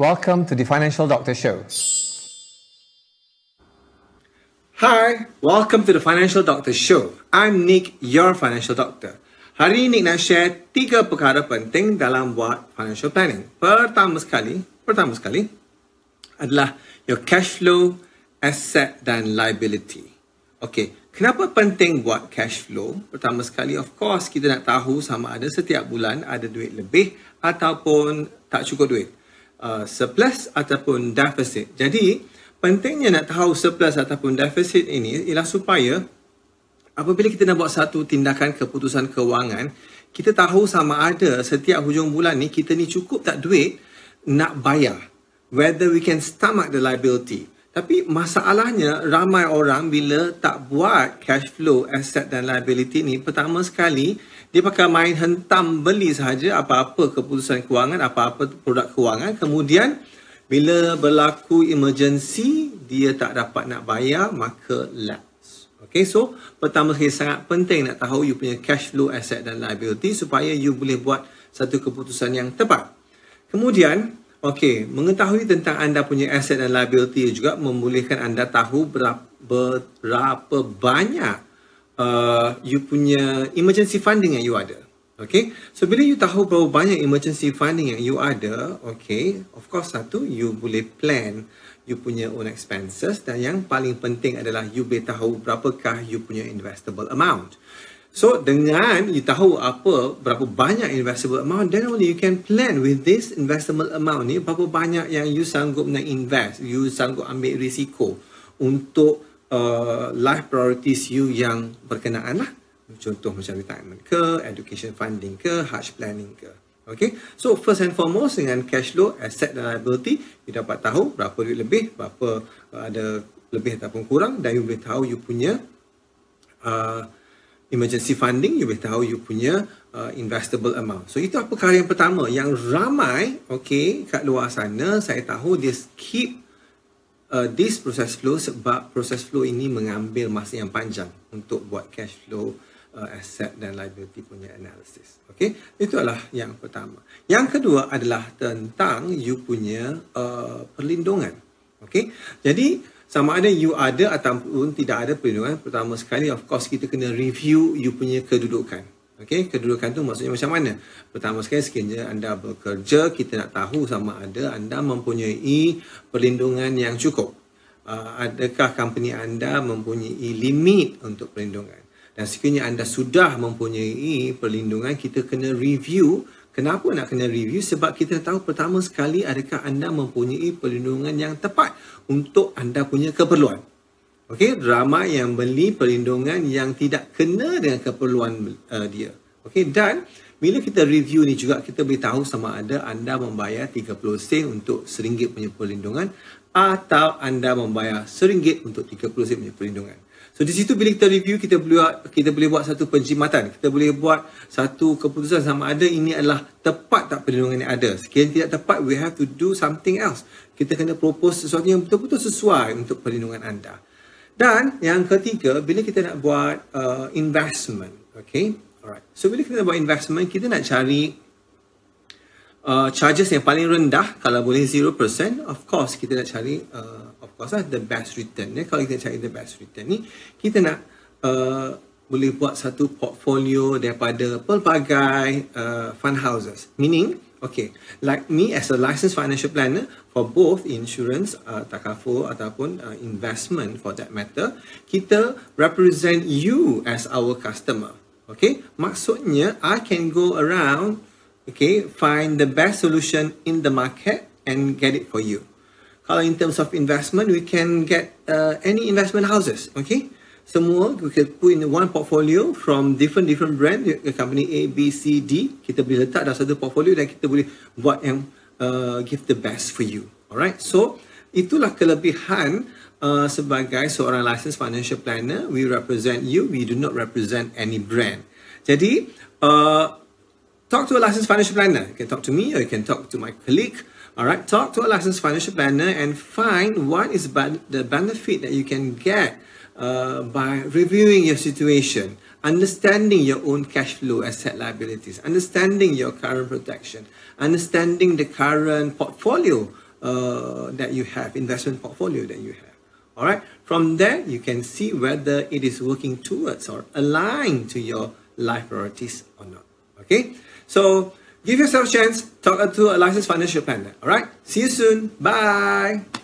Welcome to the Financial Doctor Show. Hi, welcome to the Financial Doctor Show. I'm Nick, your financial doctor. Hari ini Nick nak share tiga perkara penting dalam buat financial planning. Pertama sekali, pertama sekali adalah your cash flow, asset dan liability. Okay, kenapa penting buat cash flow? Pertama sekali, of course kita nak tahu sama ada setiap bulan ada duit lebih ataupun tak cukup duit. Uh, surplus ataupun deficit. Jadi, pentingnya nak tahu surplus ataupun deficit ini ialah supaya apabila kita nak buat satu tindakan keputusan kewangan, kita tahu sama ada setiap hujung bulan ni kita ni cukup tak duit nak bayar. Whether we can stomach the liability. Tapi masalahnya ramai orang bila tak buat cash flow, asset dan liability ni, pertama sekali, dia pakai main hentam beli sahaja apa-apa keputusan kewangan, apa-apa produk kewangan. Kemudian bila berlaku emergency, dia tak dapat nak bayar, maka lapse. Okay, so pertama sekali sangat penting nak tahu you punya cash flow, asset dan liability supaya you boleh buat satu keputusan yang tepat. Kemudian, okay, mengetahui tentang anda punya asset dan liability juga membolehkan anda tahu berapa, berapa banyak Uh, you punya emergency funding yang you ada. Okay, so bila you tahu berapa banyak emergency funding yang you ada, okay, of course satu, you boleh plan you punya own expenses dan yang paling penting adalah you boleh tahu berapakah you punya investable amount. So, dengan you tahu apa, berapa banyak investable amount, then only you can plan with this investable amount ni, berapa banyak yang you sanggup nak invest, you sanggup ambil risiko untuk Uh, life priorities you yang berkenaan lah. Contoh macam retirement ke, education funding ke, hajj planning ke. Okay, so first and foremost dengan cash flow, asset dan liability, you dapat tahu berapa duit lebih, berapa uh, ada lebih ataupun kurang dan you boleh tahu you punya uh, emergency funding, you boleh tahu you punya uh, investable amount. So, itu apa perkara yang pertama yang ramai, okay, kat luar sana saya tahu dia skip uh, this process flow sebab process flow ini mengambil masa yang panjang untuk buat cash flow uh, asset dan liability punya analysis. Okay, itu adalah yang pertama. Yang kedua adalah tentang you punya uh, perlindungan. Okay, jadi sama ada you ada ataupun tidak ada perlindungan. Pertama sekali, of course kita kena review you punya kedudukan. Okey, kedudukan tu maksudnya macam mana? Pertama sekali sekiranya anda bekerja, kita nak tahu sama ada anda mempunyai perlindungan yang cukup. Uh, adakah company anda mempunyai limit untuk perlindungan? Dan sekiranya anda sudah mempunyai perlindungan, kita kena review. Kenapa nak kena review? Sebab kita tahu pertama sekali adakah anda mempunyai perlindungan yang tepat untuk anda punya keperluan. Okey, ramai yang beli perlindungan yang tidak kena dengan keperluan uh, dia. Okey, dan bila kita review ni juga kita boleh tahu sama ada anda membayar 30 sen untuk seringgit punya perlindungan atau anda membayar seringgit untuk 30 sen punya perlindungan. So di situ bila kita review kita boleh buat, kita boleh buat satu penjimatan. Kita boleh buat satu keputusan sama ada ini adalah tepat tak perlindungan yang ada. sekian tidak tepat we have to do something else. Kita kena propose sesuatu yang betul-betul sesuai untuk perlindungan anda. Dan yang ketiga, bila kita nak buat uh, investment, okay? Alright. So bila kita nak buat investment, kita nak cari uh, charges yang paling rendah, kalau boleh 0%, of course kita nak cari uh, of course lah, the best return. Ya? Kalau kita cari the best return ni, kita nak uh, boleh buat satu portfolio daripada pelbagai uh, fund houses. Meaning, Okay, like me as a licensed financial planner for both insurance, uh, takaful ataupun uh, investment for that matter, kita represent you as our customer. Okay, maksudnya I can go around, okay, find the best solution in the market and get it for you. Kalau in terms of investment, we can get uh, any investment houses. Okay, semua kita can put in one portfolio from different different brand company A B C D kita boleh letak dalam satu portfolio dan kita boleh buat yang uh, give the best for you alright so itulah kelebihan uh, sebagai seorang licensed financial planner we represent you we do not represent any brand jadi uh, talk to a licensed financial planner you can talk to me or you can talk to my colleague alright talk to a licensed financial planner and find what is the benefit that you can get Uh, by reviewing your situation, understanding your own cash flow, asset liabilities, understanding your current protection, understanding the current portfolio uh, that you have, investment portfolio that you have. All right. From there, you can see whether it is working towards or aligned to your life priorities or not. Okay. So give yourself a chance. Talk to a licensed financial planner. All right. See you soon. Bye.